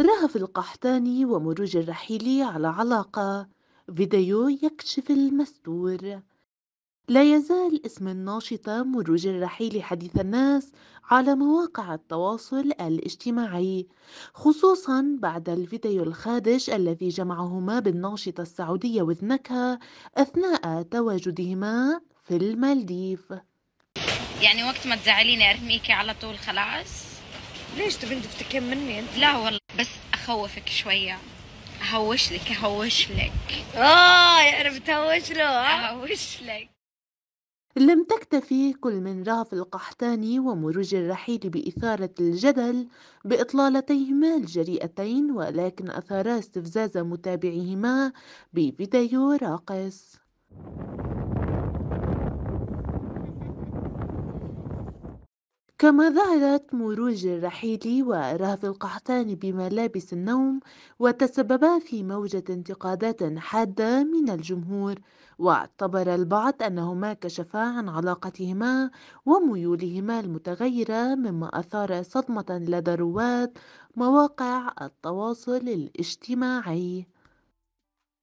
رهف القحطاني ومروج الرحيل على علاقة فيديو يكشف المستور لا يزال اسم الناشطة مروج الرحيل حديث الناس على مواقع التواصل الاجتماعي خصوصا بعد الفيديو الخادش الذي جمعهما بالناشطة السعودية وذنكها أثناء تواجدهما في المالديف يعني وقت ما تزعليني أرميكي على طول خلاص ليش تبين تفتكين مني انت لا والله بس اخوفك شويه اهوش لك اهوش لك اه يعني بتهوش له آه. اهوش لك لم تكتفي كل من رهف القحتاني ومروج الرحيل بإثارة الجدل بإطلالتيهما الجريئتين ولكن أثارا استفزاز متابعيهما بفيديو راقص كما ظهرت مروج الرحيل ورهف القحطان بملابس النوم وتسببا في موجة انتقادات حادة من الجمهور واعتبر البعض أنهما كشفا عن علاقتهما وميولهما المتغيرة مما أثار صدمة لدى رواد مواقع التواصل الاجتماعي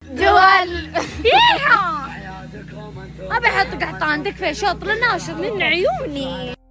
دول أبي أحط قحطان في شاطر ناشر من عيوني